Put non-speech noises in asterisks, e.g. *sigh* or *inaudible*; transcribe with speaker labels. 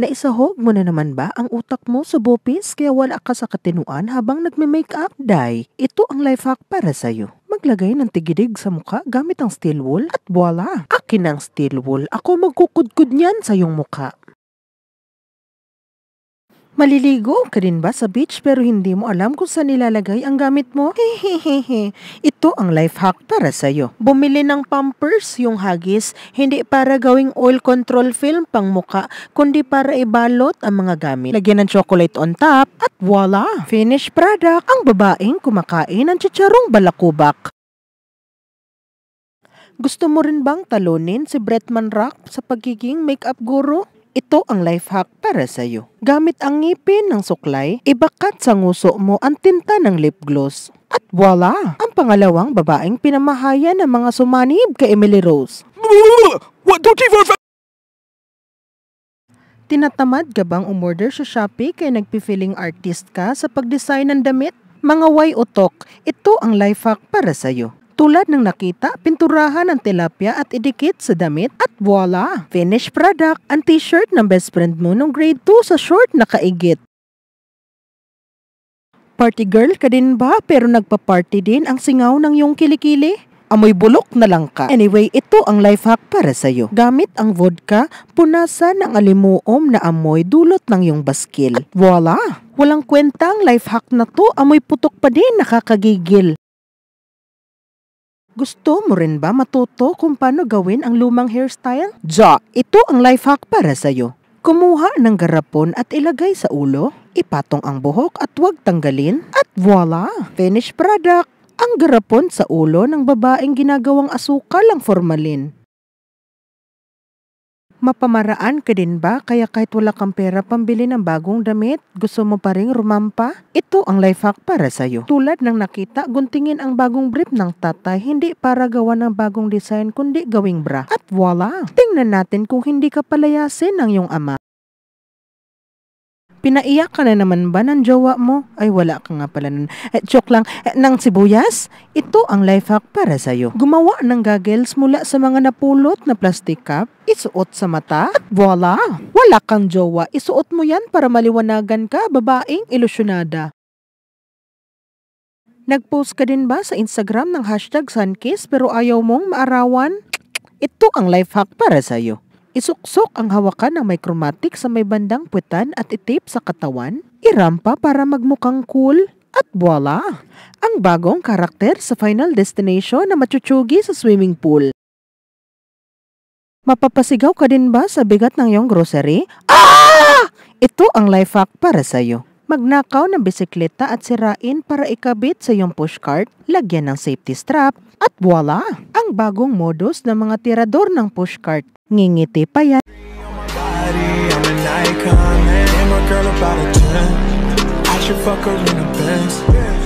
Speaker 1: Naisahog mo na naman ba ang utak mo sa bopis kaya wala ka sa katinuan habang nagme-make up? Dai, ito ang life hack para sa'yo. Maglagay ng tigidig sa mukha gamit ang steel wool at voila! Akin ang steel wool. Ako magkukudkod niyan sa iyong mukha. Maliligo ka din ba sa beach pero hindi mo alam kung saan nilalagay ang gamit mo? Hehehehe. *laughs* Ito ang life hack para sa'yo. Bumili ng Pampers yung hagis, hindi para gawing oil control film pang muka, kundi para ibalot ang mga gamit. Lagyan ng chocolate on top at voila! Finished product ang babaeng kumakain ng chicharong balakubak. Gusto mo rin bang talonin si Bretman Rock sa pagiging makeup guru? Ito ang life hack para sa iyo. Gamit ang ngipin ng suklay, ibakat sa nguso mo ang tinta ng lip gloss. At voila! Ang pangalawang babaeng pinamahayan ng mga sumanib kay Emily Rose. What do you want? Tinatamad ka bang umorder sa Shopee kay nagpifiling artist ka sa pag-design ng damit? Mga why utok, ito ang life hack para sa iyo. Tulad ng nakita, pinturahan ng tilapia at idikit sa damit at voila! Finished product ang t-shirt ng best friend mo nung grade 2 sa short na kaigit. Party girl ka din ba pero nagpa-party din ang singaw ng iyong kilikili? Amoy bulok na lang ka. Anyway, ito ang life hack para sa'yo. Gamit ang vodka, punasan ang alimuom na amoy dulot ng iyong baskil. At voila! Walang kwentang life hack na to, amoy putok pa din nakakagigil. Gusto mo rin ba matuto kung paano gawin ang lumang hairstyle? Ja, ito ang life hack para sa iyo. Kumuha ng garapon at ilagay sa ulo, ipatong ang buhok at huwag tanggalin, at voila! Finished product! Ang garapon sa ulo ng babaeng ginagawang asukal ang formalin. Mapamaraan ka din ba kaya kahit wala kang pera pambili ng bagong damit, gusto mo pa ring rumampa? Ito ang life hack para sa iyo. Tulad ng nakita, guntingin ang bagong brief ng tatay hindi para gawa ng bagong design kundi gawing bra. At voila! Tingnan natin kung hindi ka palayasin ng iyong ama. Pinaiyak ka na naman ba ng jowa mo? Ay, wala ka nga pala nun. Eh, joke lang. Eh, ng sibuyas? Ito ang life hack para sa'yo. Gumawa ng goggles mula sa mga napulot na plastic cup, isuot sa mata, at voila! Wala kang jowa. Isuot mo yan para maliwanagan ka, babaeng ilusyonada. Nag-post ka din ba sa Instagram ng hashtag sunkiss pero ayaw mong maarawan? Ito ang life hack para sa'yo. Isuksok ang hawakan ng micromatic sa may bandang puwetan at itip sa katawan, irampa para magmukhang cool, at voila! Ang bagong karakter sa Final Destination na machuchugi sa swimming pool. Mapapasigaw ka din ba sa bigat ng iyong grocery? Ah! Ito ang life hack para sa'yo magnakaw ng bisikleta at sirain para ikabit sa iyong pushcart, lagyan ng safety strap, at voila! Ang bagong modus ng mga tirador ng pushcart. Ngingiti pa yan. fuck her in the best